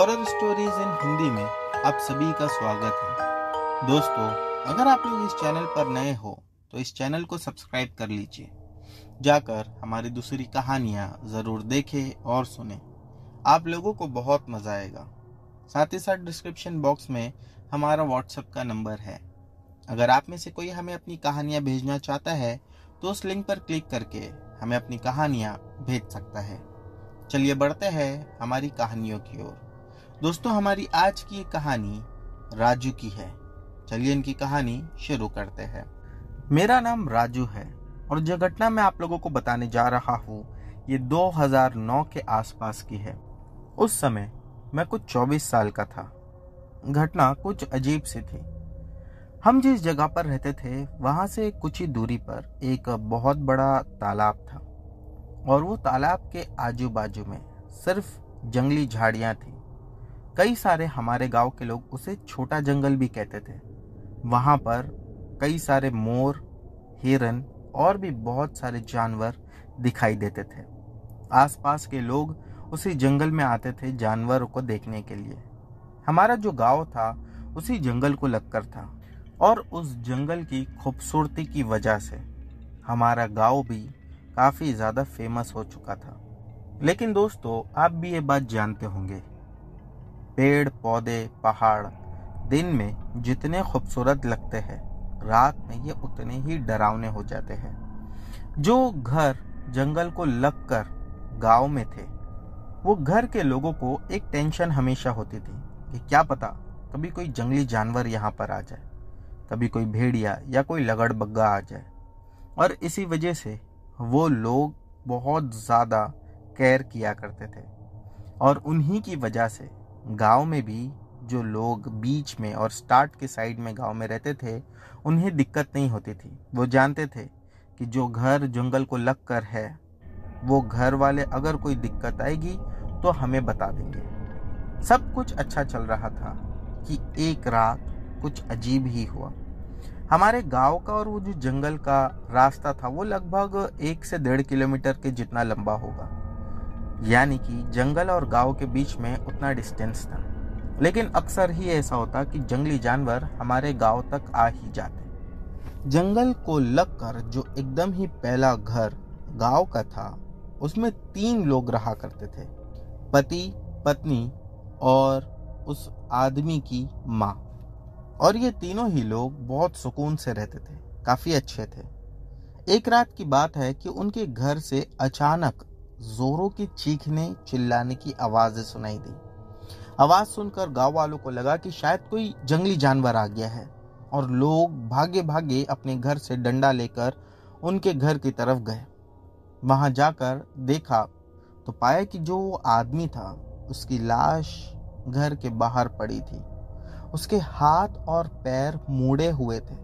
Horror stories in Hindi में आप सभी का स्वागत है दोस्तों अगर आप लोग इस चैनल पर नए हो तो इस चैनल को सब्सक्राइब कर लीजिए जाकर हमारी दूसरी कहानियाँ ज़रूर देखें और सुने आप लोगों को बहुत मज़ा आएगा साथ ही साथ डिस्क्रिप्शन बॉक्स में हमारा व्हाट्सएप का नंबर है अगर आप में से कोई हमें अपनी कहानियाँ भेजना चाहता है तो उस लिंक पर क्लिक करके हमें अपनी कहानियाँ भेज सकता है चलिए बढ़ते हैं हमारी कहानियों की ओर दोस्तों हमारी आज की कहानी राजू की है चलिए इनकी कहानी शुरू करते हैं मेरा नाम राजू है और जो घटना मैं आप लोगों को बताने जा रहा हूँ ये 2009 के आसपास की है उस समय मैं कुछ 24 साल का था घटना कुछ अजीब सी थी हम जिस जगह पर रहते थे वहाँ से कुछ ही दूरी पर एक बहुत बड़ा तालाब था और वो तालाब के आजू बाजू में सिर्फ जंगली झाड़ियाँ थी कई सारे हमारे गांव के लोग उसे छोटा जंगल भी कहते थे वहाँ पर कई सारे मोर हिरन और भी बहुत सारे जानवर दिखाई देते थे आसपास के लोग उसी जंगल में आते थे जानवरों को देखने के लिए हमारा जो गांव था उसी जंगल को लगकर था और उस जंगल की खूबसूरती की वजह से हमारा गांव भी काफ़ी ज़्यादा फेमस हो चुका था लेकिन दोस्तों आप भी ये बात जानते होंगे पेड़ पौधे पहाड़ दिन में जितने खूबसूरत लगते हैं रात में ये उतने ही डरावने हो जाते हैं जो घर जंगल को लग कर गाँव में थे वो घर के लोगों को एक टेंशन हमेशा होती थी कि क्या पता कभी कोई जंगली जानवर यहाँ पर आ जाए कभी कोई भेड़िया या कोई लगड़ बग्गा आ जाए और इसी वजह से वो लोग बहुत ज़्यादा केयर किया करते थे और उन्हीं की वजह से गांव में भी जो लोग बीच में और स्टार्ट के साइड में गांव में रहते थे उन्हें दिक्कत नहीं होती थी वो जानते थे कि जो घर जंगल को लग कर है वो घर वाले अगर कोई दिक्कत आएगी तो हमें बता देंगे सब कुछ अच्छा चल रहा था कि एक रात कुछ अजीब ही हुआ हमारे गांव का और वो जो जंगल का रास्ता था वो लगभग एक से डेढ़ किलोमीटर के जितना लंबा होगा यानी कि जंगल और गांव के बीच में उतना डिस्टेंस था लेकिन अक्सर ही ऐसा होता कि जंगली जानवर हमारे गांव तक आ ही जाते जंगल को लगकर जो एकदम ही पहला घर गांव का था उसमें तीन लोग रहा करते थे पति पत्नी और उस आदमी की माँ और ये तीनों ही लोग बहुत सुकून से रहते थे काफ़ी अच्छे थे एक रात की बात है कि उनके घर से अचानक जोरों की चीखने चिल्लाने की आवाजें सुनाई दी आवाज सुनकर गांव वालों को लगा कि शायद कोई जंगली जानवर आ गया है और लोग भागे भागे अपने घर से डंडा लेकर उनके घर की तरफ गए वहां जाकर देखा तो पाया कि जो वो आदमी था उसकी लाश घर के बाहर पड़ी थी उसके हाथ और पैर मुड़े हुए थे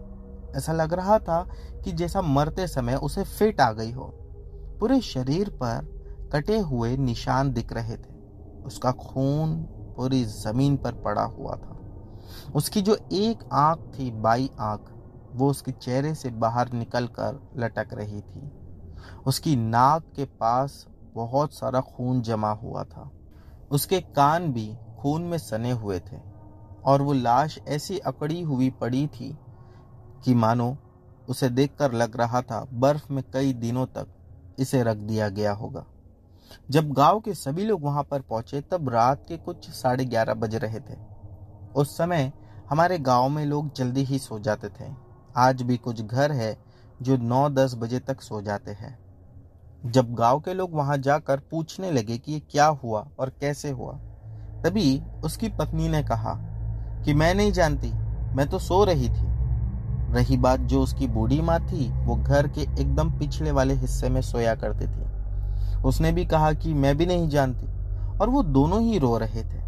ऐसा लग रहा था कि जैसा मरते समय उसे फिट आ गई हो पूरे शरीर पर कटे हुए निशान दिख रहे थे उसका खून पूरी ज़मीन पर पड़ा हुआ था उसकी जो एक आंख थी बाई आंख वो उसके चेहरे से बाहर निकल कर लटक रही थी उसकी नाक के पास बहुत सारा खून जमा हुआ था उसके कान भी खून में सने हुए थे और वो लाश ऐसी अकड़ी हुई पड़ी थी कि मानो उसे देखकर लग रहा था बर्फ में कई दिनों तक इसे रख दिया गया होगा जब गांव के सभी लोग वहां पर पहुंचे तब रात के कुछ साढ़े ग्यारह बज रहे थे उस समय हमारे गांव में लोग जल्दी ही सो जाते थे आज भी कुछ घर है जो नौ दस बजे तक सो जाते हैं जब गांव के लोग वहां जाकर पूछने लगे कि ये क्या हुआ और कैसे हुआ तभी उसकी पत्नी ने कहा कि मैं नहीं जानती मैं तो सो रही थी रही बात जो उसकी बूढ़ी माँ थी वो घर के एकदम पिछले वाले हिस्से में सोया करती थी उसने भी कहा कि मैं भी नहीं जानती और वो दोनों ही रो रहे थे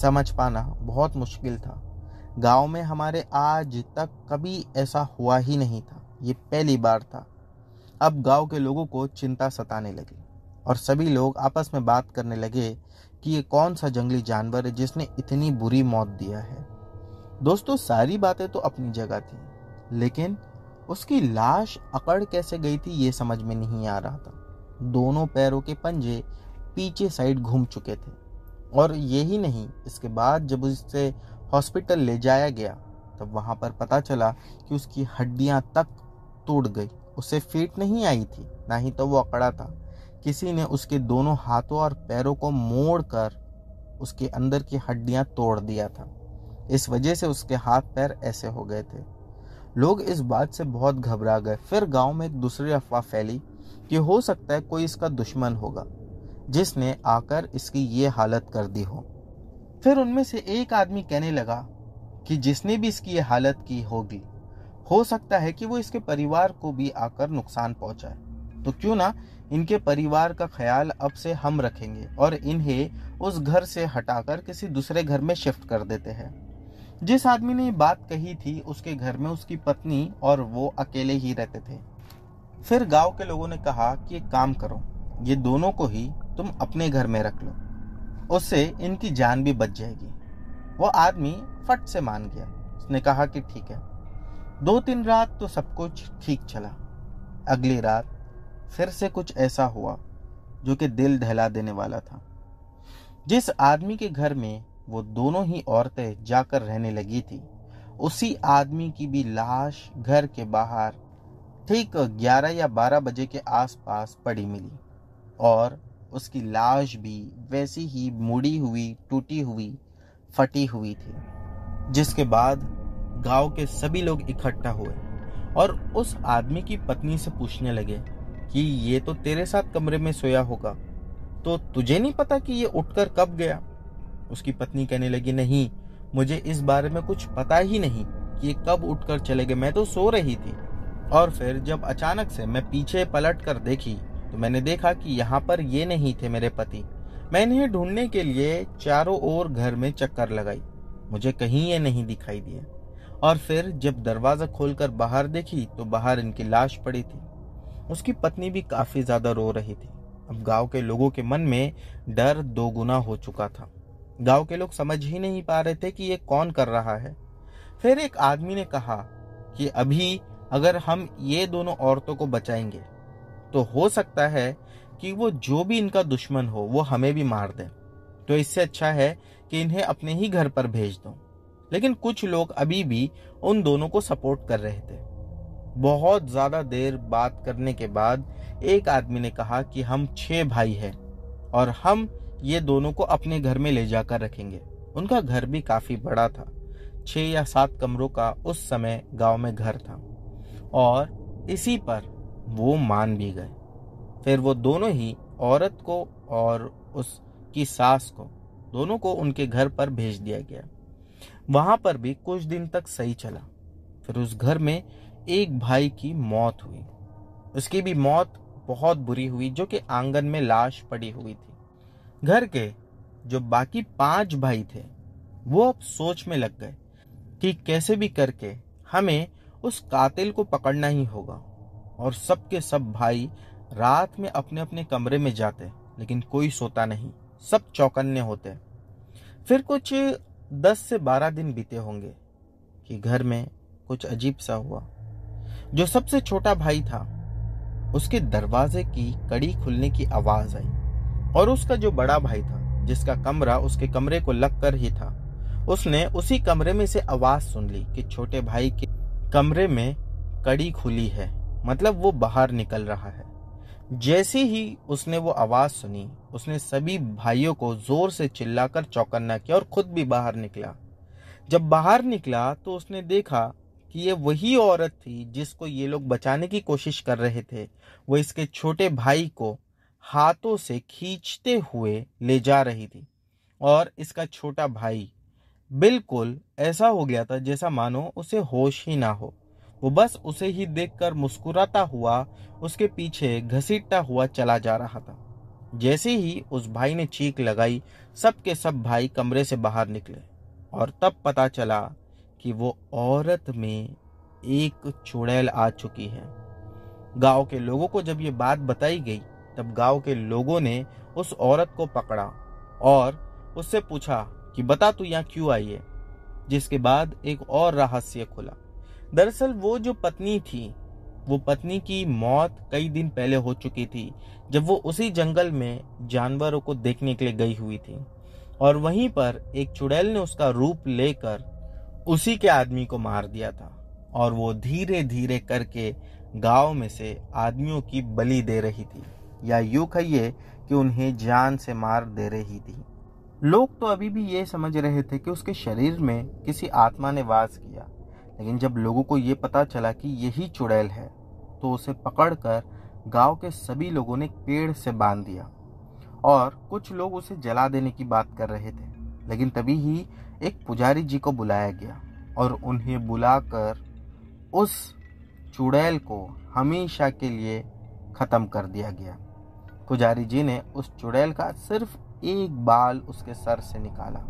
समझ पाना बहुत मुश्किल था गांव में हमारे आज तक कभी ऐसा हुआ ही नहीं था ये पहली बार था अब गांव के लोगों को चिंता सताने लगी और सभी लोग आपस में बात करने लगे कि ये कौन सा जंगली जानवर है जिसने इतनी बुरी मौत दिया है दोस्तों सारी बातें तो अपनी जगह थी लेकिन उसकी लाश अकड़ कैसे गई थी ये समझ में नहीं आ रहा था दोनों पैरों के पंजे पीछे साइड घूम चुके थे और यही नहीं इसके बाद जब उसे हॉस्पिटल ले जाया गया तब वहाँ पर पता चला कि उसकी हड्डियाँ तक टूट गई उसे फीट नहीं आई थी ना ही तो वो अकड़ा था किसी ने उसके दोनों हाथों और पैरों को मोड़ कर उसके अंदर की हड्डियां तोड़ दिया था इस वजह से उसके हाथ पैर ऐसे हो गए थे लोग इस बात से बहुत घबरा गए फिर गांव में एक दूसरी अफवाह फैली कि हो सकता है कोई इसका दुश्मन होगा जिसने आकर इसकी ये हालत कर दी हो फिर उनमें से एक आदमी कहने लगा कि जिसने भी इसकी ये हालत की होगी हो सकता है कि वो इसके परिवार को भी आकर नुकसान पहुंचाए तो क्यों ना इनके परिवार का ख्याल अब से हम रखेंगे और इन्हें उस घर से हटाकर किसी दूसरे घर में शिफ्ट कर देते हैं जिस आदमी ने बात कही थी उसके घर में उसकी पत्नी और वो अकेले ही रहते थे फिर गांव के लोगों ने कहा कि एक काम करो ये दोनों को ही तुम अपने घर में रख लो उससे इनकी जान भी बच जाएगी वो आदमी फट से मान गया उसने कहा कि ठीक है दो तीन रात तो सब कुछ ठीक चला अगली रात फिर से कुछ ऐसा हुआ जो कि दिल दहला देने वाला था जिस आदमी के घर में वो दोनों ही औरतें जाकर रहने लगी थी उसी आदमी की भी लाश घर के बाहर ठीक 11 या 12 बजे के आसपास पड़ी मिली और उसकी लाश भी वैसी ही मुड़ी हुई टूटी हुई फटी हुई थी जिसके बाद गांव के सभी लोग इकट्ठा हुए और उस आदमी की पत्नी से पूछने लगे कि ये तो तेरे साथ कमरे में सोया होगा तो तुझे नहीं पता कि ये उठकर कब गया उसकी पत्नी कहने लगी नहीं मुझे इस बारे में कुछ पता ही नहीं कि ये कब उठकर चले गए मैं तो सो रही थी और फिर जब अचानक से मैं पीछे पलट कर देखी तो मैंने देखा कि यहाँ पर ये नहीं थे मेरे पति मैं इन्हें ढूंढने के लिए चारों ओर घर में चक्कर लगाई मुझे कहीं ये नहीं दिखाई दिया और फिर जब दरवाजा खोलकर बाहर देखी तो बाहर इनकी लाश पड़ी थी उसकी पत्नी भी काफी ज्यादा रो रही थी अब गांव के लोगों के मन में डर दोगुना हो चुका था गांव के लोग समझ ही नहीं पा रहे थे कि ये कौन कर रहा है फिर एक आदमी ने कहा कि अभी अगर हम ये दोनों औरतों को बचाएंगे तो हो सकता है कि वो जो भी इनका दुश्मन हो वो हमें भी मार दें तो इससे अच्छा है कि इन्हें अपने ही घर पर भेज दो लेकिन कुछ लोग अभी भी उन दोनों को सपोर्ट कर रहे थे बहुत ज्यादा देर बात करने के बाद एक आदमी ने कहा कि हम छह भाई हैं और हम ये दोनों को अपने घर में ले जाकर रखेंगे उनका घर भी काफी बड़ा था छह या सात कमरों का उस समय गांव में घर था और इसी पर वो मान भी गए फिर वो दोनों ही औरत को और उसकी सास को दोनों को उनके घर पर भेज दिया गया वहां पर भी कुछ दिन तक सही चला फिर उस घर में एक भाई की मौत हुई उसकी भी मौत बहुत बुरी हुई जो कि आंगन में लाश पड़ी हुई थी घर के जो बाकी पांच भाई थे वो अब सोच में लग गए कि कैसे भी करके हमें उस कातिल को पकड़ना ही होगा और सबके सब भाई रात में अपने अपने कमरे में जाते लेकिन कोई सोता नहीं सब चौकन्ने होते फिर कुछ दस से बारह दिन बीते होंगे कि घर में कुछ अजीब सा हुआ जो सबसे छोटा भाई था उसके दरवाजे की कड़ी खुलने की आवाज आई और उसका जो बड़ा भाई था जिसका कमरा उसके कमरे को लग कर ही था उसने उसी कमरे में से आवाज सुन ली कि छोटे भाई के कमरे में कड़ी खुली है मतलब वो बाहर निकल रहा है जैसे ही उसने वो आवाज़ सुनी उसने सभी भाइयों को ज़ोर से चिल्लाकर चौकन्ना किया और खुद भी बाहर निकला जब बाहर निकला तो उसने देखा कि ये वही औरत थी जिसको ये लोग बचाने की कोशिश कर रहे थे वो इसके छोटे भाई को हाथों से खींचते हुए ले जा रही थी और इसका छोटा भाई बिल्कुल ऐसा हो गया था जैसा मानो उसे होश ही ना हो वो बस उसे ही देखकर मुस्कुराता हुआ उसके पीछे घसीटता हुआ चला जा रहा था जैसे ही उस भाई ने चीख लगाई सब के सब भाई कमरे से बाहर निकले और तब पता चला कि वो औरत में एक चुड़ैल आ चुकी है गांव के लोगों को जब ये बात बताई गई तब गांव के लोगों ने उस औरत को पकड़ा और उससे पूछा कि बता तू यहाँ क्यों आई है जिसके बाद एक और रहस्य खुला दरअसल वो जो पत्नी थी वो पत्नी की मौत कई दिन पहले हो चुकी थी जब वो उसी जंगल में जानवरों को देखने के लिए गई हुई थी और वहीं पर एक चुड़ैल ने उसका रूप लेकर उसी के आदमी को मार दिया था और वो धीरे धीरे करके गांव में से आदमियों की बलि दे रही थी या यूं कहिए कि उन्हें जान से मार दे रही थी लोग तो अभी भी ये समझ रहे थे कि उसके शरीर में किसी आत्मा ने वास किया लेकिन जब लोगों को ये पता चला कि यही चुड़ैल है तो उसे पकड़कर गांव के सभी लोगों ने पेड़ से बांध दिया और कुछ लोग उसे जला देने की बात कर रहे थे लेकिन तभी ही एक पुजारी जी को बुलाया गया और उन्हें बुलाकर उस चुड़ैल को हमेशा के लिए ख़त्म कर दिया गया पुजारी जी ने उस चुड़ैल का सिर्फ एक बाल उसके सर से निकाला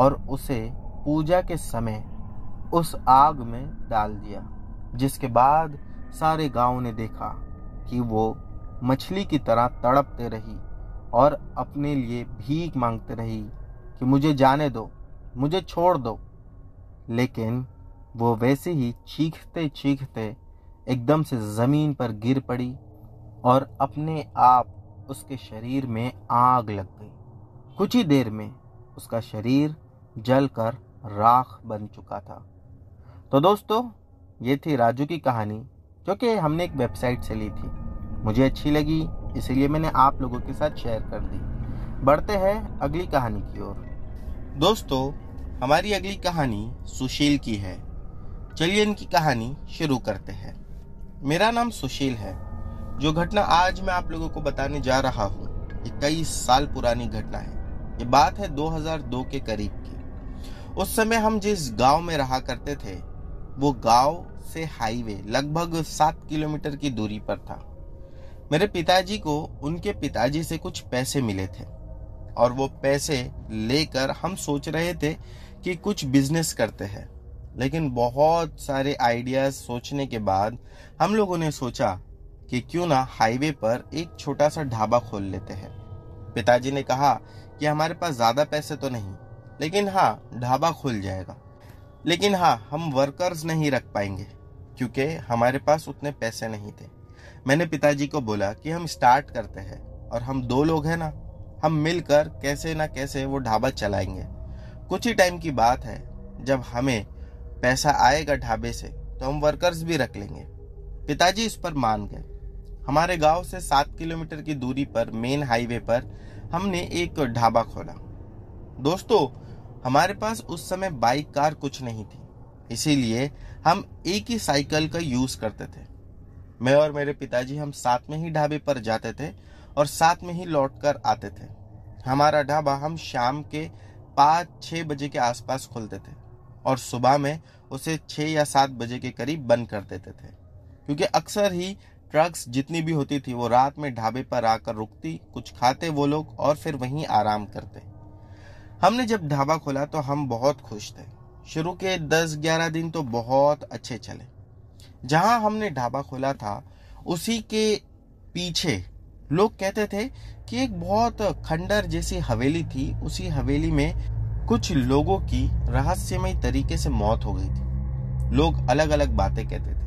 और उसे पूजा के समय उस आग में डाल दिया जिसके बाद सारे गांव ने देखा कि वो मछली की तरह तड़पते रही और अपने लिए भीख मांगते रही कि मुझे जाने दो मुझे छोड़ दो लेकिन वो वैसे ही चीखते चीखते एकदम से ज़मीन पर गिर पड़ी और अपने आप उसके शरीर में आग लग गई कुछ ही देर में उसका शरीर जलकर राख बन चुका था तो दोस्तों ये थी राजू की कहानी जो कि हमने एक वेबसाइट से ली थी मुझे अच्छी लगी इसीलिए मैंने आप लोगों के साथ शेयर कर दी बढ़ते हैं अगली कहानी की ओर दोस्तों हमारी अगली कहानी सुशील की है चलिए इनकी कहानी शुरू करते हैं मेरा नाम सुशील है जो घटना आज मैं आप लोगों को बताने जा रहा हूँ ये कई साल पुरानी घटना है ये बात है 2002 के करीब की उस समय हम जिस गांव में रहा करते थे वो गांव से हाईवे लगभग सात किलोमीटर की दूरी पर था मेरे पिताजी को उनके पिताजी से कुछ पैसे मिले थे और वो पैसे लेकर हम सोच रहे थे कि कुछ बिजनेस करते हैं लेकिन बहुत सारे आइडियाज सोचने के बाद हम लोगों ने सोचा कि क्यों ना हाईवे पर एक छोटा सा ढाबा खोल लेते हैं पिताजी ने कहा कि हमारे पास ज़्यादा पैसे तो नहीं लेकिन हाँ ढाबा खुल जाएगा लेकिन हाँ हम वर्कर्स नहीं रख पाएंगे क्योंकि हमारे पास उतने पैसे नहीं थे मैंने पिताजी को बोला कि हम स्टार्ट करते हैं और हम दो लोग हैं ना हम मिलकर कैसे ना कैसे वो ढाबा चलाएंगे कुछ ही टाइम की बात है जब हमें पैसा आएगा ढाबे से तो हम वर्कर्स भी रख लेंगे पिताजी इस पर मान गए हमारे गांव से सात किलोमीटर की दूरी पर मेन हाईवे पर हमने एक ढाबा खोला दोस्तों हमारे पास उस समय बाइक कार कुछ नहीं थी इसीलिए हम एक ही साइकिल का यूज करते थे मैं और मेरे पिताजी हम साथ में ही ढाबे पर जाते थे और साथ में ही लौट कर आते थे हमारा ढाबा हम शाम के पाँच छः बजे के आसपास खोलते थे और सुबह में उसे छः या सात बजे के करीब बंद कर देते थे क्योंकि अक्सर ही ट्रक्स जितनी भी होती थी वो रात में ढाबे पर आकर रुकती कुछ खाते वो लोग और फिर वहीं आराम करते हमने जब ढाबा खोला तो हम बहुत खुश थे शुरू के 10-11 दिन तो बहुत अच्छे चले जहां हमने ढाबा खोला था उसी के पीछे लोग कहते थे कि एक बहुत खंडर जैसी हवेली थी उसी हवेली में कुछ लोगों की रहस्यमय तरीके से मौत हो गई थी लोग अलग अलग बातें कहते थे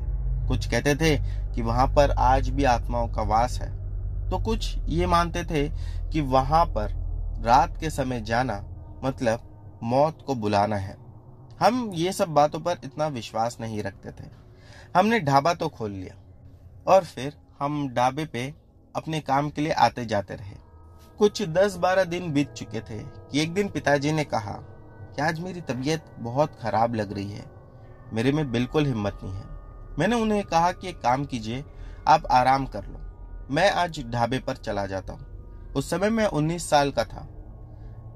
कुछ कहते थे कि वहां पर आज भी आत्माओं का वास है तो कुछ ये मानते थे कि वहां पर रात के समय जाना मतलब मौत को बुलाना है हम ये सब बातों पर इतना विश्वास नहीं रखते थे हमने ढाबा तो खोल लिया और फिर हम ढाबे पे अपने काम के लिए आते जाते रहे कुछ दस बारह दिन बीत चुके थे कि एक दिन पिताजी ने कहा कि आज मेरी तबीयत बहुत खराब लग रही है मेरे में बिल्कुल हिम्मत नहीं है मैंने उन्हें कहा कि एक काम कीजिए आप आराम कर लो मैं आज ढाबे पर चला जाता हूँ उस समय मैं उन्नीस साल का था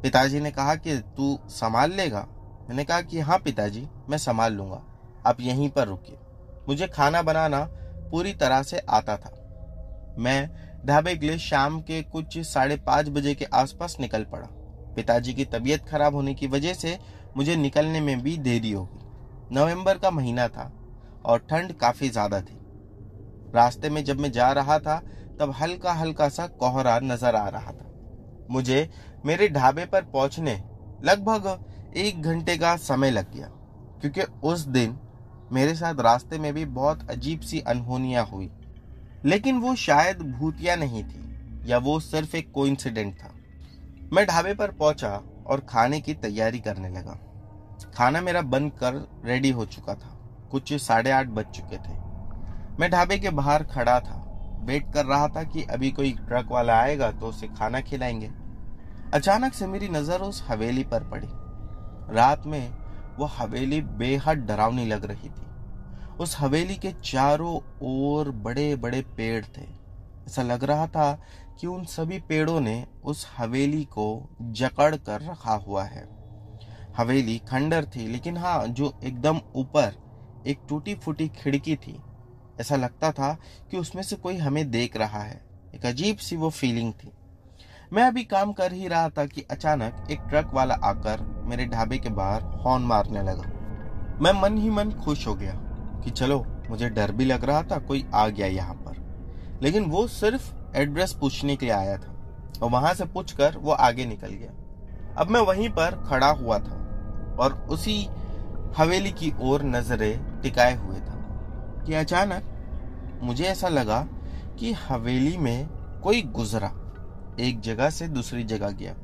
पिताजी ने कहा कि तू संभाल लेगा मैंने कहा कि हाँ पिताजी मैं संभाल लूंगा आप यहीं पर रुकिए मुझे खाना बनाना पूरी तरह से आता था मैं ढाबे के लिए शाम के कुछ साढ़े पाँच बजे के आसपास निकल पड़ा पिताजी की तबीयत खराब होने की वजह से मुझे निकलने में भी देरी होगी नवंबर का महीना था और ठंड काफ़ी ज़्यादा थी रास्ते में जब मैं जा रहा था तब हल्का हल्का सा कोहरा नज़र आ रहा था मुझे मेरे ढाबे पर पहुंचने लगभग एक घंटे का समय लग गया क्योंकि उस दिन मेरे साथ रास्ते में भी बहुत अजीब सी अनहोनिया हुई लेकिन वो शायद भूतिया नहीं थी या वो सिर्फ एक कोइंसिडेंट था मैं ढाबे पर पहुंचा और खाने की तैयारी करने लगा खाना मेरा बंद कर रेडी हो चुका था कुछ साढ़े आठ बज चुके थे मैं ढाबे के बाहर खड़ा था वेट कर रहा था कि अभी कोई ट्रक वाला आएगा तो उसे खाना खिलाएंगे अचानक से मेरी नज़र उस हवेली पर पड़ी रात में वो हवेली बेहद डरावनी लग रही थी उस हवेली के चारों ओर बड़े बड़े पेड़ थे ऐसा लग रहा था कि उन सभी पेड़ों ने उस हवेली को जकड़ कर रखा हुआ है हवेली खंडर थी लेकिन हाँ जो एकदम ऊपर एक टूटी फूटी खिड़की थी ऐसा लगता था कि उसमें से कोई हमें देख रहा है एक अजीब सी वो फीलिंग थी मैं अभी काम कर ही रहा था कि अचानक एक ट्रक वाला आकर मेरे ढाबे के बाहर हॉर्न मारने लगा मैं मन ही मन खुश हो गया कि चलो मुझे डर भी लग रहा था कोई आ गया यहाँ पर लेकिन वो सिर्फ एड्रेस पूछने के लिए आया था और वहां से पूछ वो आगे निकल गया अब मैं वहीं पर खड़ा हुआ था और उसी हवेली की ओर नजरें टिकाए हुए था कि अचानक मुझे ऐसा लगा कि हवेली में कोई गुजरा एक जगह से दूसरी जगह गया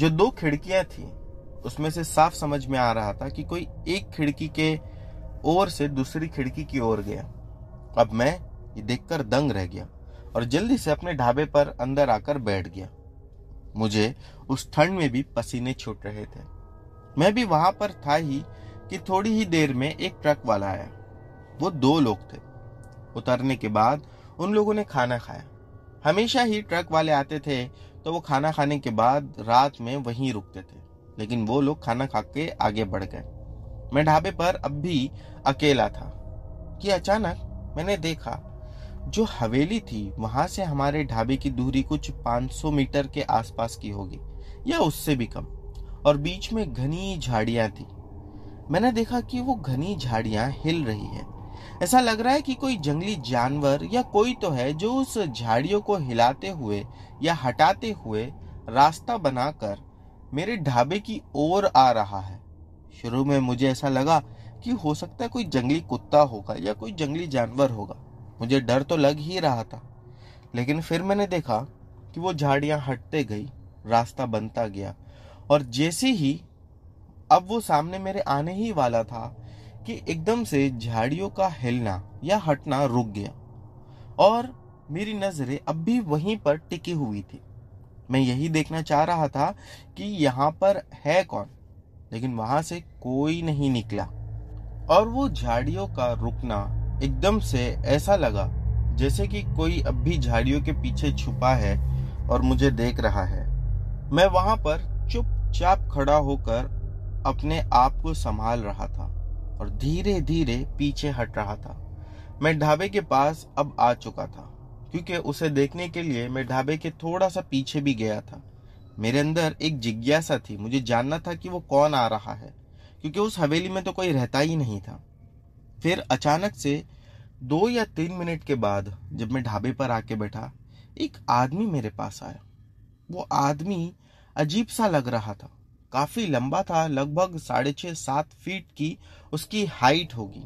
जो दो खिड़कियां थी उसमें से साफ समझ में आ रहा था कि कोई एक खिड़की के ओर से दूसरी खिड़की की ओर गया अब मैं ये देखकर दंग रह गया और जल्दी से अपने ढाबे पर अंदर आकर बैठ गया मुझे उस ठंड में भी पसीने छूट रहे थे मैं भी वहां पर था ही कि थोड़ी ही देर में एक ट्रक वाला आया वो दो लोग थे उतरने के बाद उन लोगों ने खाना खाया हमेशा ही ट्रक वाले आते थे तो वो खाना खाने के बाद रात में वहीं रुकते थे लेकिन वो लोग खाना खा के आगे बढ़ गए मैं ढाबे पर अब भी अकेला था कि अचानक मैंने देखा जो हवेली थी वहां से हमारे ढाबे की दूरी कुछ 500 मीटर के आसपास की होगी या उससे भी कम और बीच में घनी झाड़ियां थी मैंने देखा कि वो घनी झाड़ियां हिल रही हैं ऐसा लग रहा है कि कोई जंगली जानवर या कोई तो है जो उस झाड़ियों को हिलाते हुए या हटाते हुए रास्ता बनाकर मेरे ढाबे की ओर आ रहा है शुरू में मुझे ऐसा लगा कि हो सकता है कोई जंगली कुत्ता होगा या कोई जंगली जानवर होगा मुझे डर तो लग ही रहा था लेकिन फिर मैंने देखा कि वो झाड़ियां हटते गई रास्ता बनता गया और जैसे ही अब वो सामने मेरे आने ही वाला था कि एकदम से झाड़ियों का हिलना या हटना रुक गया और मेरी नजरें अब भी वहीं पर टिकी हुई थी मैं यही देखना चाह रहा था कि यहाँ पर है कौन लेकिन वहां से कोई नहीं निकला और वो झाड़ियों का रुकना एकदम से ऐसा लगा जैसे कि कोई अब भी झाड़ियों के पीछे छुपा है और मुझे देख रहा है मैं वहां पर चुपचाप खड़ा होकर अपने आप को संभाल रहा था और धीरे धीरे पीछे हट रहा था मैं ढाबे के पास अब आ चुका था क्योंकि उसे देखने के लिए मैं ढाबे के थोड़ा सा पीछे भी गया था मेरे अंदर एक जिज्ञासा थी मुझे जानना था कि वो कौन आ रहा है क्योंकि उस हवेली में तो कोई रहता ही नहीं था फिर अचानक से दो या तीन मिनट के बाद जब मैं ढाबे पर आके बैठा एक आदमी मेरे पास आया वो आदमी अजीब सा लग रहा था काफी लंबा था लगभग साढ़े छः सात फीट की उसकी हाइट होगी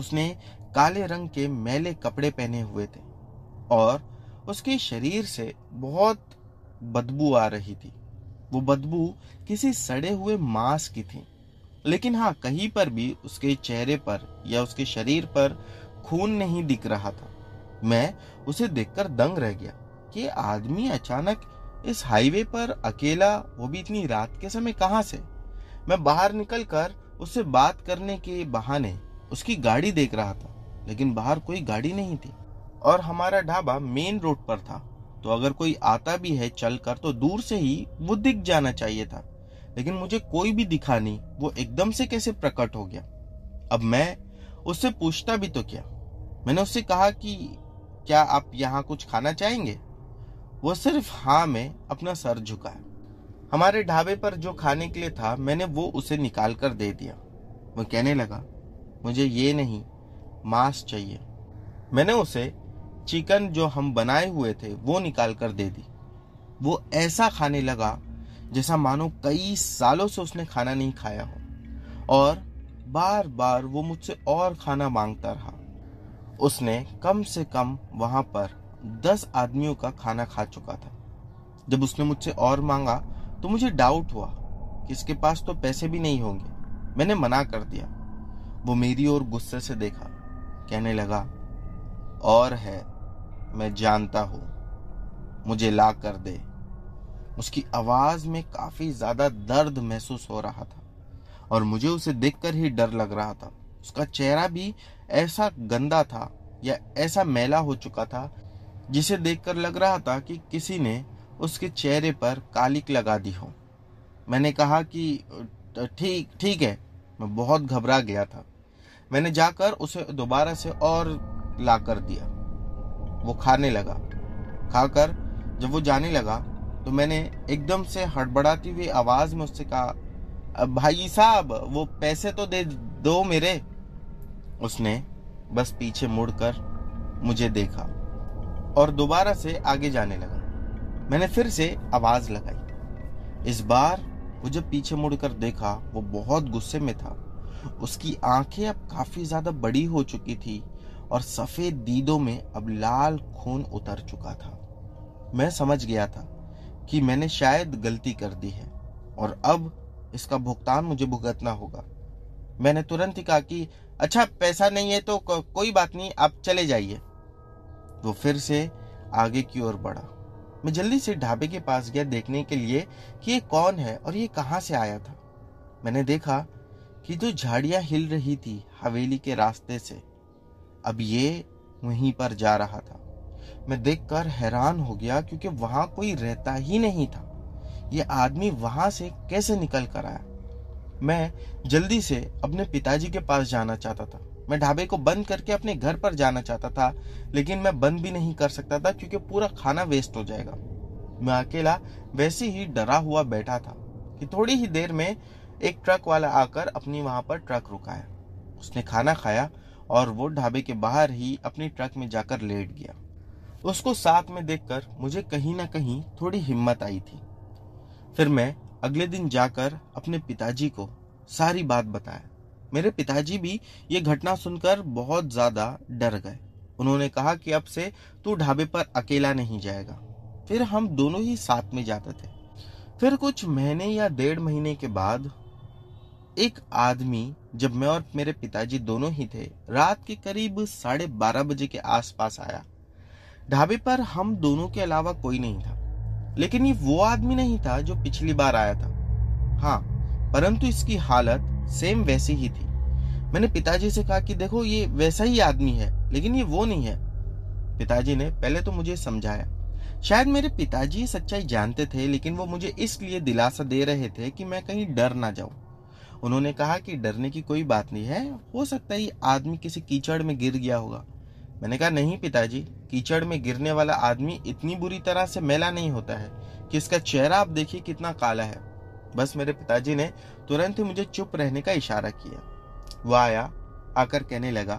उसने काले रंग के मैले कपड़े पहने हुए थे और उसके शरीर से बहुत बदबू आ रही थी वो बदबू किसी सड़े हुए मांस की थी लेकिन हाँ कहीं पर भी उसके चेहरे पर या उसके शरीर पर खून नहीं दिख रहा था मैं उसे देखकर दंग रह गया कि आदमी अचानक इस हाईवे पर अकेला वो भी इतनी रात के समय कहाँ से मैं बाहर निकल कर उससे बात करने के बहाने उसकी गाड़ी देख रहा था लेकिन बाहर कोई गाड़ी नहीं थी और हमारा ढाबा मेन रोड पर था तो अगर कोई आता भी है चल कर तो दूर से ही वो दिख जाना चाहिए था लेकिन मुझे कोई भी दिखा नहीं वो एकदम से कैसे प्रकट हो गया अब मैं उससे पूछता भी तो क्या मैंने उससे कहा कि क्या आप यहाँ कुछ खाना चाहेंगे वो सिर्फ हाँ में अपना सर झुकाया हमारे ढाबे पर जो खाने के लिए था मैंने वो उसे निकाल कर दे दिया वो कहने लगा मुझे ये नहीं मांस चाहिए मैंने उसे चिकन जो हम बनाए हुए थे वो निकाल कर दे दी वो ऐसा खाने लगा जैसा मानो कई सालों से उसने खाना नहीं खाया हो और बार बार वो मुझसे और खाना मांगता रहा उसने कम से कम वहां पर दस आदमियों का खाना खा चुका था जब उसने मुझसे और मांगा तो मुझे डाउट हुआ कि इसके पास तो पैसे भी नहीं होंगे मैंने मना कर दिया वो मेरी ओर गुस्से से देखा कहने लगा और है मैं जानता हूं मुझे ला कर दे उसकी आवाज में काफी ज्यादा दर्द महसूस हो रहा था और मुझे उसे देखकर ही डर लग रहा था उसका चेहरा भी ऐसा गंदा था या ऐसा मैला हो चुका था जिसे देखकर लग रहा था कि किसी ने उसके चेहरे पर कालिक लगा दी हो मैंने कहा कि ठीक ठीक है मैं बहुत घबरा गया था मैंने जाकर उसे दोबारा से और ला कर दिया वो खाने लगा खाकर जब वो जाने लगा तो मैंने एकदम से हड़बड़ाती हुई आवाज़ में उससे कहा भाई साहब वो पैसे तो दे दो मेरे उसने बस पीछे मुड़कर मुझे देखा और दोबारा से आगे जाने लगा मैंने फिर से आवाज लगाई इस बार मुझे पीछे मुड़कर देखा वो बहुत गुस्से में था उसकी आंखें अब काफी ज्यादा बड़ी हो चुकी थी और सफेद दीदों में अब लाल खून उतर चुका था मैं समझ गया था कि मैंने शायद गलती कर दी है और अब इसका भुगतान मुझे भुगतना होगा मैंने तुरंत ही कहा कि अच्छा पैसा नहीं है तो को, कोई बात नहीं आप चले जाइए वो फिर से आगे की ओर बढ़ा मैं जल्दी से ढाबे के पास गया देखने के लिए कि ये कौन है और ये कहाँ से आया था मैंने देखा कि जो झाड़ियाँ हिल रही थी हवेली के रास्ते से अब ये वहीं पर जा रहा था मैं देखकर हैरान हो गया क्योंकि वहां कोई रहता ही नहीं था ये आदमी वहां से कैसे निकल कर आया मैं जल्दी से अपने पिताजी के पास जाना चाहता था मैं ढाबे को बंद करके अपने घर पर जाना चाहता था लेकिन मैं बंद भी नहीं कर सकता था क्योंकि पूरा खाना वेस्ट हो जाएगा मैं अकेला वैसे ही डरा हुआ बैठा था कि थोड़ी ही देर में एक ट्रक वाला आकर अपनी वहां पर ट्रक रुकाया उसने खाना खाया और वो ढाबे के बाहर ही अपनी ट्रक में जाकर लेट गया उसको साथ में देखकर मुझे कहीं ना कहीं थोड़ी हिम्मत आई थी फिर मैं अगले दिन जाकर अपने पिताजी को सारी बात बताया मेरे पिताजी भी ये घटना सुनकर बहुत ज्यादा डर गए उन्होंने कहा कि अब से तू ढाबे पर अकेला नहीं जाएगा फिर हम दोनों ही साथ में जाते थे फिर कुछ महीने या डेढ़ महीने के बाद एक आदमी जब मैं और मेरे पिताजी दोनों ही थे रात के करीब साढ़े बारह बजे के आसपास आया ढाबे पर हम दोनों के अलावा कोई नहीं था लेकिन ये वो आदमी नहीं था जो पिछली बार आया था हाँ परंतु इसकी हालत सेम वैसी ही थी मैंने पिताजी से कहा कि देखो ये वैसा ही आदमी है लेकिन ये वो नहीं है पिताजी ने पहले तो मुझे समझाया शायद मेरे पिताजी सच्चाई जानते थे लेकिन वो मुझे इसलिए दिलासा दे रहे थे कि मैं कहीं डर ना जाऊं उन्होंने कहा कि डरने की कोई बात नहीं है हो सकता है ये आदमी किसी कीचड़ में गिर गया होगा मैंने कहा नहीं पिताजी कीचड़ में गिरने वाला आदमी इतनी बुरी तरह से मेला नहीं होता है कि इसका चेहरा आप देखिए कितना काला है बस मेरे पिताजी ने तुरंत ही मुझे चुप रहने का इशारा किया वह आया आकर कहने लगा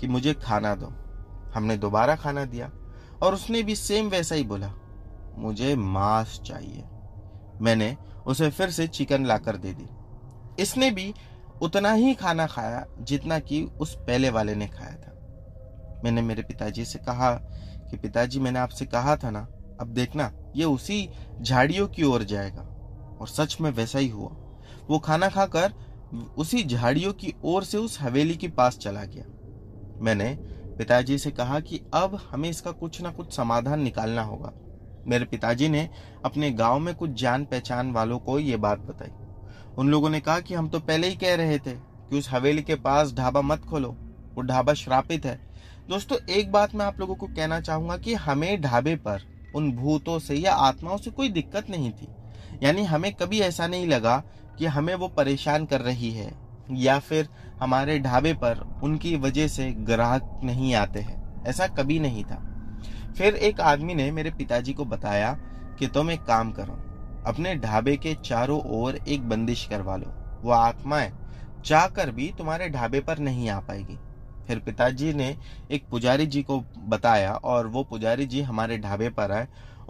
कि मुझे खाना दो हमने दोबारा खाना दिया और उसने भी सेम वैसा ही बोला मुझे मांस चाहिए मैंने उसे फिर से चिकन लाकर दे दी इसने भी उतना ही खाना खाया जितना कि उस पहले वाले ने खाया था मैंने मेरे पिताजी से कहा कि पिताजी मैंने आपसे कहा था ना अब देखना ये उसी झाड़ियों की ओर जाएगा और सच में वैसा ही हुआ वो खाना खाकर उसी झाड़ियों की ओर से उस हवेली के पास चला गया मैंने पिताजी से कहा कि अब हमें इसका कुछ ना कुछ समाधान निकालना होगा मेरे पिताजी ने अपने गांव में कुछ जान पहचान वालों को ये बात बताई उन लोगों ने कहा कि हम तो पहले ही कह रहे थे कि उस हवेली के पास ढाबा मत खोलो वो ढाबा श्रापित है दोस्तों एक बात मैं आप लोगों को कहना चाहूंगा कि हमें ढाबे पर उन भूतों से या आत्माओं से कोई दिक्कत नहीं थी यानी हमें कभी ऐसा नहीं लगा कि हमें वो परेशान कर रही है या फिर हमारे ढाबे पर उनकी वजह से ग्राहक नहीं आते हैं ऐसा कभी नहीं था फिर एक आदमी ने मेरे पिताजी को बताया कि तुम एक काम करो अपने ढाबे के चारों ओर एक बंदिश करवा लो वो आत्माएं चाह भी तुम्हारे ढाबे पर नहीं आ पाएगी फिर पिताजी ने एक पुजारी जी को बताया और वो पुजारी जी हमारे ढाबे पर आए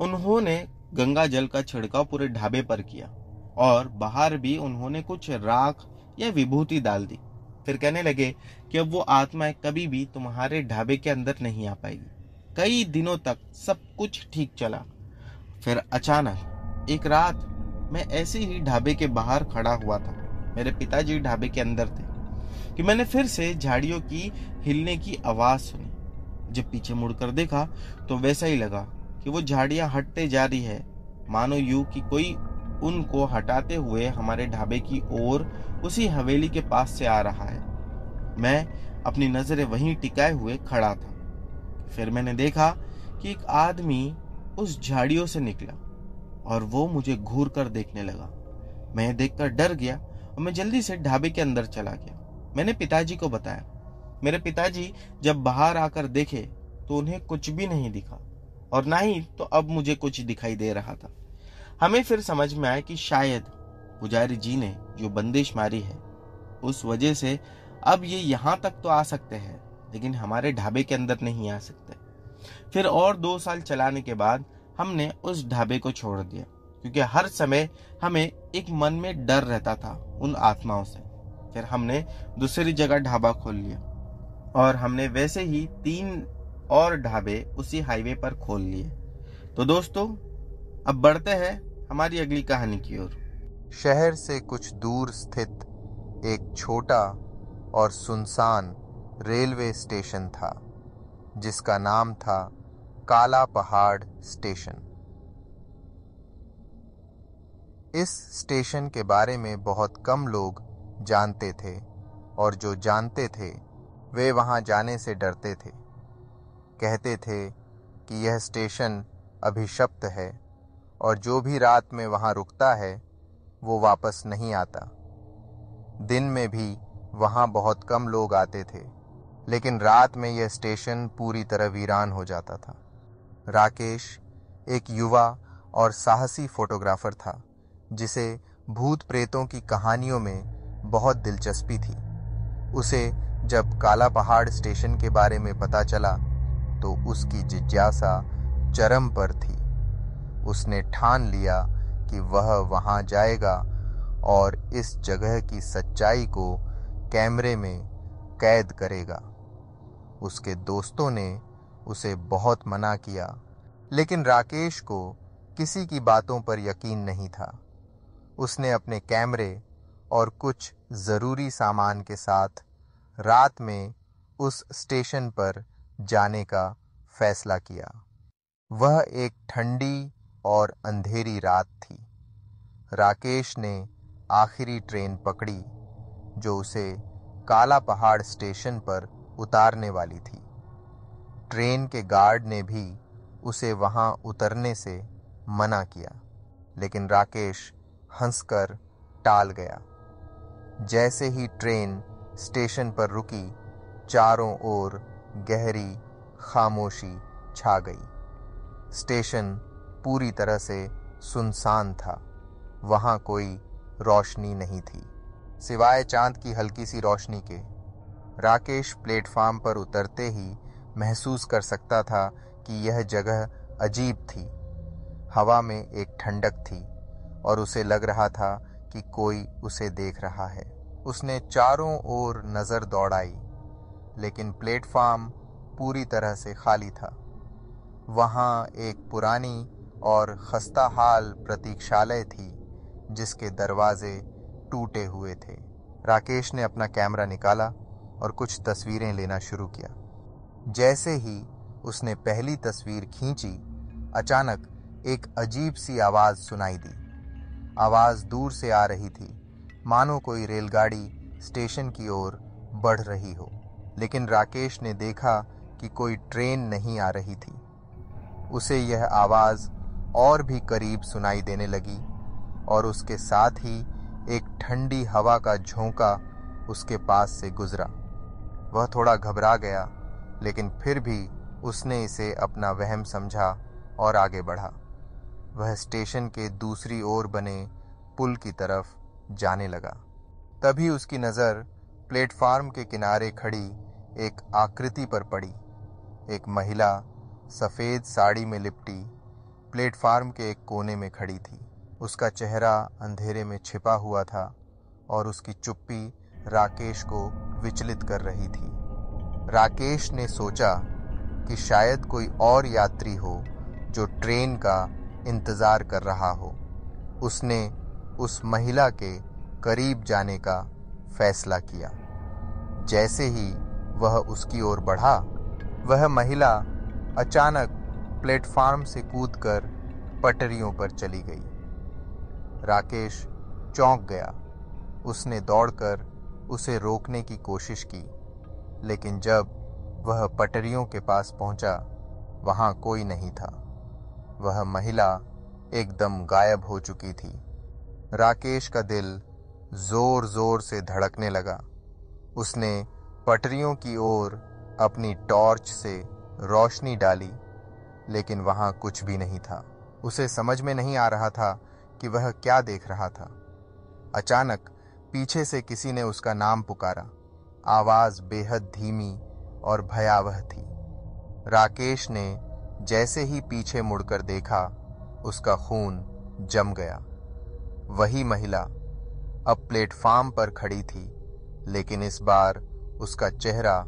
उन्होंने गंगा जल का छिड़काव पूरे ढाबे पर किया और बाहर भी उन्होंने कुछ राख या विभूति डाल दी फिर कहने लगे कि अब वो आत्माएं कभी भी तुम्हारे ढाबे के अंदर नहीं आ पाएगी कई दिनों तक सब कुछ ठीक चला फिर अचानक एक रात मैं ऐसे ही ढाबे के बाहर खड़ा हुआ था मेरे पिताजी ढाबे के अंदर थे कि मैंने फिर से झाड़ियों की हिलने की आवाज सुनी जब पीछे मुड़कर देखा तो वैसा ही लगा कि वो झाड़ियां हटते जा रही है मानो यू कि कोई उनको हटाते हुए हमारे ढाबे की ओर उसी हवेली के पास से आ रहा है मैं अपनी नज़रें वहीं टिकाए हुए खड़ा था फिर मैंने देखा कि एक आदमी उस झाड़ियों से निकला और वो मुझे घूर कर देखने लगा मैं देखकर डर गया और मैं जल्दी से ढाबे के अंदर चला गया मैंने पिताजी को बताया मेरे पिताजी जब बाहर आकर देखे तो उन्हें कुछ भी नहीं दिखा और ना ही तो अब मुझे कुछ दिखाई दे रहा था हमें फिर समझ में आया कि शायद पुजारी जी ने जो बंदिश मारी है उस वजह से अब ये यहाँ तक तो आ सकते हैं लेकिन हमारे ढाबे के अंदर नहीं आ सकते फिर और दो साल चलाने के बाद हमने उस ढाबे को छोड़ दिया क्योंकि हर समय हमें एक मन में डर रहता था उन आत्माओं से फिर हमने दूसरी जगह ढाबा खोल लिया और हमने वैसे ही तीन और ढाबे उसी हाईवे पर खोल लिए तो दोस्तों अब बढ़ते हैं हमारी अगली कहानी की ओर शहर से कुछ दूर स्थित एक छोटा और सुनसान रेलवे स्टेशन था जिसका नाम था काला पहाड़ स्टेशन इस स्टेशन के बारे में बहुत कम लोग जानते थे और जो जानते थे वे वहां जाने से डरते थे कहते थे कि यह स्टेशन अभिशप्त है और जो भी रात में वहाँ रुकता है वो वापस नहीं आता दिन में भी वहाँ बहुत कम लोग आते थे लेकिन रात में यह स्टेशन पूरी तरह वीरान हो जाता था राकेश एक युवा और साहसी फोटोग्राफर था जिसे भूत प्रेतों की कहानियों में बहुत दिलचस्पी थी उसे जब काला पहाड़ स्टेशन के बारे में पता चला तो उसकी जिज्ञासा चरम पर थी उसने ठान लिया कि वह वहां जाएगा और इस जगह की सच्चाई को कैमरे में कैद करेगा उसके दोस्तों ने उसे बहुत मना किया लेकिन राकेश को किसी की बातों पर यकीन नहीं था उसने अपने कैमरे और कुछ ज़रूरी सामान के साथ रात में उस स्टेशन पर जाने का फैसला किया वह एक ठंडी और अंधेरी रात थी राकेश ने आखिरी ट्रेन पकड़ी जो उसे काला पहाड़ स्टेशन पर उतारने वाली थी ट्रेन के गार्ड ने भी उसे वहां उतरने से मना किया लेकिन राकेश हंसकर टाल गया जैसे ही ट्रेन स्टेशन पर रुकी चारों ओर गहरी खामोशी छा गई स्टेशन पूरी तरह से सुनसान था वहाँ कोई रोशनी नहीं थी सिवाय चांद की हल्की सी रोशनी के राकेश प्लेटफार्म पर उतरते ही महसूस कर सकता था कि यह जगह अजीब थी हवा में एक ठंडक थी और उसे लग रहा था कि कोई उसे देख रहा है उसने चारों ओर नज़र दौड़ाई लेकिन प्लेटफार्म पूरी तरह से खाली था वहाँ एक पुरानी और खस्ता हाल प्रतीक्षालय थी जिसके दरवाजे टूटे हुए थे राकेश ने अपना कैमरा निकाला और कुछ तस्वीरें लेना शुरू किया जैसे ही उसने पहली तस्वीर खींची अचानक एक अजीब सी आवाज़ सुनाई दी आवाज़ दूर से आ रही थी मानो कोई रेलगाड़ी स्टेशन की ओर बढ़ रही हो लेकिन राकेश ने देखा कि कोई ट्रेन नहीं आ रही थी उसे यह आवाज़ और भी करीब सुनाई देने लगी और उसके साथ ही एक ठंडी हवा का झोंका उसके पास से गुजरा वह थोड़ा घबरा गया लेकिन फिर भी उसने इसे अपना वहम समझा और आगे बढ़ा वह स्टेशन के दूसरी ओर बने पुल की तरफ जाने लगा तभी उसकी नज़र प्लेटफार्म के किनारे खड़ी एक आकृति पर पड़ी एक महिला सफ़ेद साड़ी में लिपटी प्लेटफार्म के एक कोने में खड़ी थी उसका चेहरा अंधेरे में छिपा हुआ था और उसकी चुप्पी राकेश को विचलित कर रही थी राकेश ने सोचा कि शायद कोई और यात्री हो जो ट्रेन का इंतज़ार कर रहा हो उसने उस महिला के करीब जाने का फैसला किया जैसे ही वह उसकी ओर बढ़ा वह महिला अचानक प्लेटफार्म से कूदकर पटरियों पर चली गई राकेश चौंक गया उसने दौड़कर उसे रोकने की कोशिश की लेकिन जब वह पटरियों के पास पहुंचा वहां कोई नहीं था वह महिला एकदम गायब हो चुकी थी राकेश का दिल जोर जोर से धड़कने लगा उसने पटरियों की ओर अपनी टॉर्च से रोशनी डाली लेकिन वहां कुछ भी नहीं था उसे समझ में नहीं आ रहा था कि वह क्या देख रहा था अचानक पीछे से किसी ने उसका नाम पुकारा आवाज बेहद धीमी और भयावह थी राकेश ने जैसे ही पीछे मुड़कर देखा उसका खून जम गया वही महिला अब प्लेटफार्म पर खड़ी थी लेकिन इस बार उसका चेहरा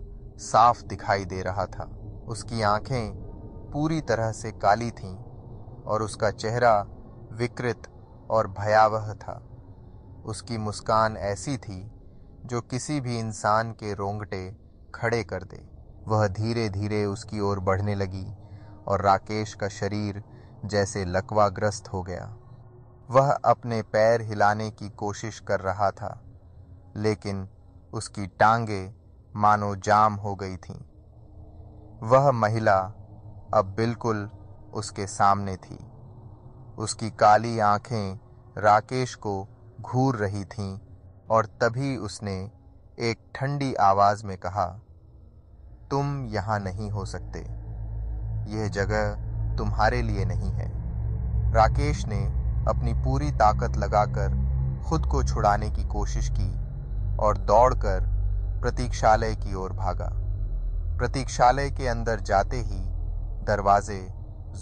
साफ दिखाई दे रहा था उसकी आंखें पूरी तरह से काली थीं और उसका चेहरा विकृत और भयावह था उसकी मुस्कान ऐसी थी जो किसी भी इंसान के रोंगटे खड़े कर दे वह धीरे धीरे उसकी ओर बढ़ने लगी और राकेश का शरीर जैसे लकवाग्रस्त हो गया वह अपने पैर हिलाने की कोशिश कर रहा था लेकिन उसकी टांगे मानो जाम हो गई थीं वह महिला अब बिल्कुल उसके सामने थी उसकी काली आंखें राकेश को घूर रही थीं और तभी उसने एक ठंडी आवाज में कहा तुम यहाँ नहीं हो सकते यह जगह तुम्हारे लिए नहीं है राकेश ने अपनी पूरी ताकत लगाकर खुद को छुड़ाने की कोशिश की और दौड़कर प्रतीक्षालय की ओर भागा प्रतीक्षालय के अंदर जाते ही दरवाजे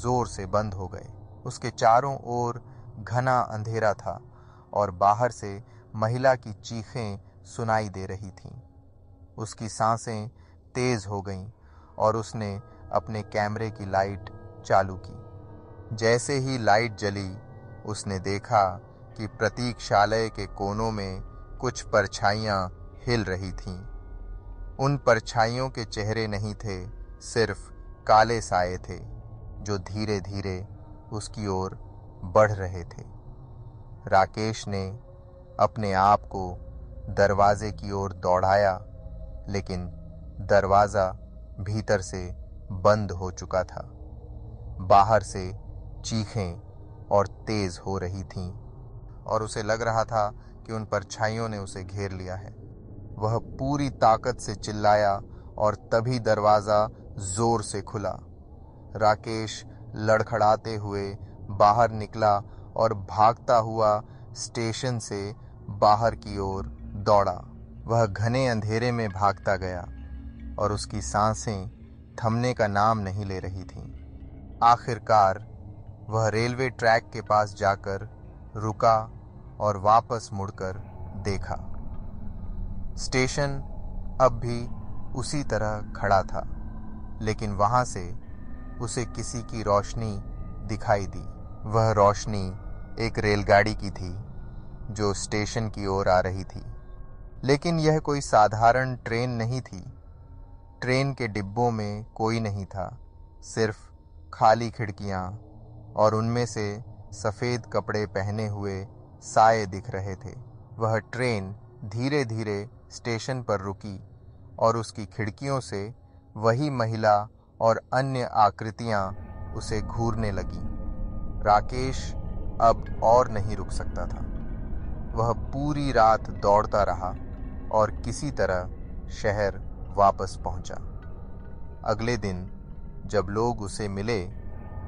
जोर से बंद हो गए उसके चारों ओर घना अंधेरा था और बाहर से महिला की चीखें सुनाई दे रही थीं। उसकी सांसें तेज हो गईं और उसने अपने कैमरे की लाइट चालू की जैसे ही लाइट जली उसने देखा कि प्रतीक्षालय के कोनों में कुछ परछाइयाँ हिल रही थीं। उन परछाइयों के चेहरे नहीं थे सिर्फ काले साए थे जो धीरे धीरे उसकी ओर बढ़ रहे थे राकेश ने अपने आप को दरवाजे की ओर दौड़ाया लेकिन दरवाज़ा भीतर से बंद हो चुका था बाहर से चीखें और तेज़ हो रही थीं और उसे लग रहा था कि उन परछाइयों ने उसे घेर लिया है वह पूरी ताकत से चिल्लाया और तभी दरवाज़ा जोर से खुला राकेश लड़खड़ाते हुए बाहर निकला और भागता हुआ स्टेशन से बाहर की ओर दौड़ा वह घने अंधेरे में भागता गया और उसकी सांसें थमने का नाम नहीं ले रही थीं। आखिरकार वह रेलवे ट्रैक के पास जाकर रुका और वापस मुड़कर देखा स्टेशन अब भी उसी तरह खड़ा था लेकिन वहाँ से उसे किसी की रोशनी दिखाई दी वह रोशनी एक रेलगाड़ी की थी जो स्टेशन की ओर आ रही थी लेकिन यह कोई साधारण ट्रेन नहीं थी ट्रेन के डिब्बों में कोई नहीं था सिर्फ खाली खिड़कियाँ और उनमें से सफ़ेद कपड़े पहने हुए साए दिख रहे थे वह ट्रेन धीरे धीरे स्टेशन पर रुकी और उसकी खिड़कियों से वही महिला और अन्य आकृतियां उसे घूरने लगी राकेश अब और नहीं रुक सकता था वह पूरी रात दौड़ता रहा और किसी तरह शहर वापस पहुंचा। अगले दिन जब लोग उसे मिले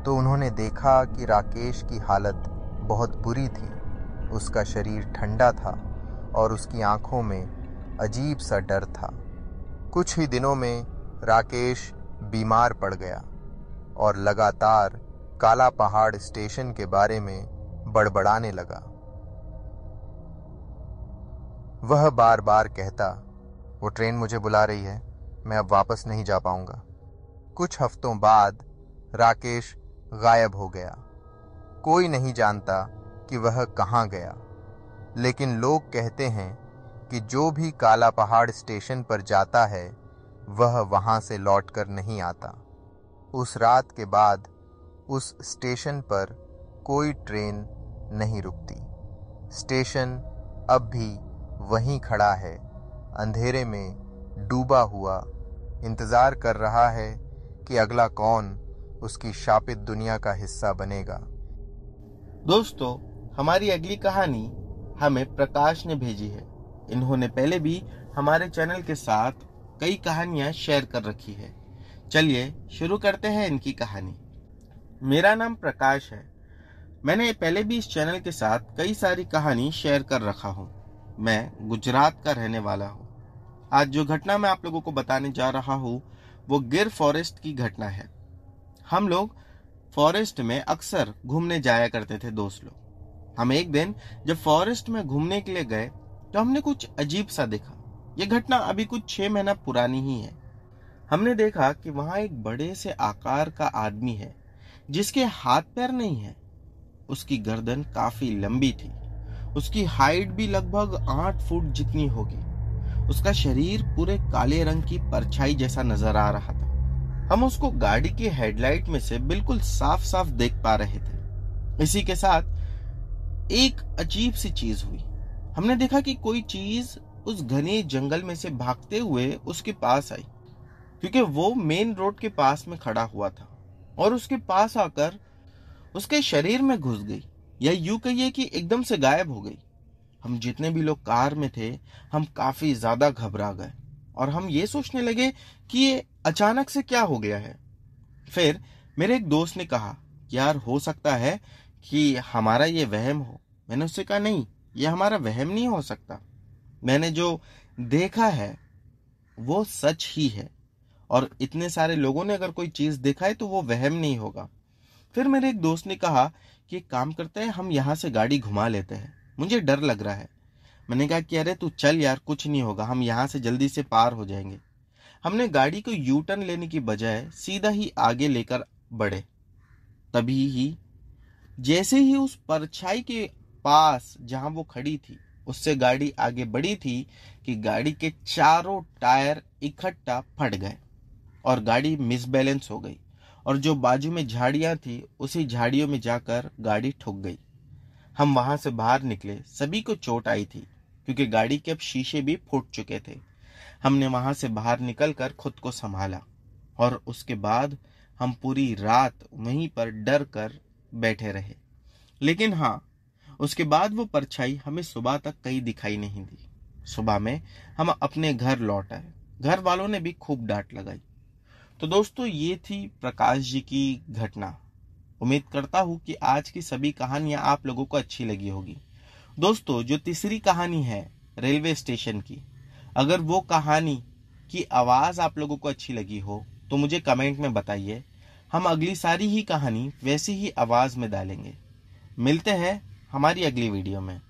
तो उन्होंने देखा कि राकेश की हालत बहुत बुरी थी उसका शरीर ठंडा था और उसकी आंखों में अजीब सा डर था कुछ ही दिनों में राकेश बीमार पड़ गया और लगातार काला पहाड़ स्टेशन के बारे में बड़बड़ाने लगा वह बार बार कहता वो ट्रेन मुझे बुला रही है मैं अब वापस नहीं जा पाऊंगा कुछ हफ्तों बाद राकेश गायब हो गया कोई नहीं जानता कि वह कहाँ गया लेकिन लोग कहते हैं कि जो भी काला पहाड़ स्टेशन पर जाता है वह वहां से लौटकर नहीं आता उस रात के बाद उस स्टेशन पर कोई ट्रेन नहीं रुकती स्टेशन अब भी वहीं खड़ा है अंधेरे में डूबा हुआ इंतज़ार कर रहा है कि अगला कौन उसकी शापित दुनिया का हिस्सा बनेगा दोस्तों हमारी अगली कहानी हमें प्रकाश ने भेजी है इन्होंने पहले भी हमारे चैनल के साथ कई कहानियां शेयर कर रखी है चलिए शुरू करते हैं इनकी कहानी मेरा नाम प्रकाश है मैंने पहले भी इस चैनल के साथ कई सारी कहानी शेयर कर रखा हूँ मैं गुजरात का रहने वाला हूँ आज जो घटना मैं आप लोगों को बताने जा रहा हूँ वो गिर फॉरेस्ट की घटना है हम लोग फॉरेस्ट में अक्सर घूमने जाया करते थे दोस्त लोग हम एक दिन जब फॉरेस्ट में घूमने के लिए गए तो हमने कुछ अजीब सा देखा ये घटना अभी कुछ छह महीना पुरानी ही है हमने देखा कि वहां एक बड़े से आकार का आदमी है जिसके हाथ पैर नहीं है उसकी गर्दन काफी लंबी थी उसकी हाइट भी लगभग आठ फुट जितनी होगी उसका शरीर पूरे काले रंग की परछाई जैसा नजर आ रहा था हम उसको गाड़ी के हेडलाइट में से बिल्कुल साफ साफ देख पा रहे थे इसी के साथ एक अजीब सी चीज हुई हमने देखा कि कोई चीज उस घने जंगल में से भागते हुए उसके पास आई क्योंकि वो मेन रोड के पास में खड़ा हुआ था और उसके पास आकर उसके शरीर में घुस गई या यूं कहिए कि एकदम से गायब हो गई हम जितने भी लोग कार में थे हम काफी ज्यादा घबरा गए और हम ये सोचने लगे कि ये अचानक से क्या हो गया है फिर मेरे एक दोस्त ने कहा यार हो सकता है कि हमारा ये वहम हो मैंने उससे कहा नहीं ये हमारा वहम नहीं हो सकता मैंने जो देखा है वो सच ही है और इतने सारे लोगों ने अगर कोई चीज देखा है तो वो वहम नहीं होगा फिर मेरे एक दोस्त ने कहा कि काम करते हैं हम यहां से गाड़ी घुमा लेते हैं मुझे डर लग रहा है मैंने कहा कि अरे तू चल यार कुछ नहीं होगा हम यहां से जल्दी से पार हो जाएंगे हमने गाड़ी को यू टर्न लेने की बजाय सीधा ही आगे लेकर बढ़े तभी ही जैसे ही उस परछाई के पास जहां वो खड़ी थी उससे गाड़ी आगे बढ़ी थी कि गाड़ी के चारों टायर इकट्ठा फट गए और गाड़ी मिसबैलेंस हो गई और जो बाजू में झाड़ियां थी उसी झाड़ियों में जाकर गाड़ी ठुक गई हम वहां से बाहर निकले सभी को चोट आई थी क्योंकि गाड़ी के अब शीशे भी फूट चुके थे हमने वहां से बाहर निकलकर खुद को संभाला और उसके बाद हम पूरी रात वहीं पर डर कर बैठे रहे लेकिन हाँ उसके बाद वो परछाई हमें सुबह तक कहीं दिखाई नहीं दी सुबह में हम अपने घर लौट आए घर वालों ने भी खूब डांट लगाई तो दोस्तों ये थी प्रकाश जी की घटना उम्मीद करता हूँ कि आज की सभी कहानियां आप लोगों को अच्छी लगी होगी दोस्तों जो तीसरी कहानी है रेलवे स्टेशन की अगर वो कहानी की आवाज़ आप लोगों को अच्छी लगी हो तो मुझे कमेंट में बताइए हम अगली सारी ही कहानी वैसी ही आवाज़ में डालेंगे मिलते हैं हमारी अगली वीडियो में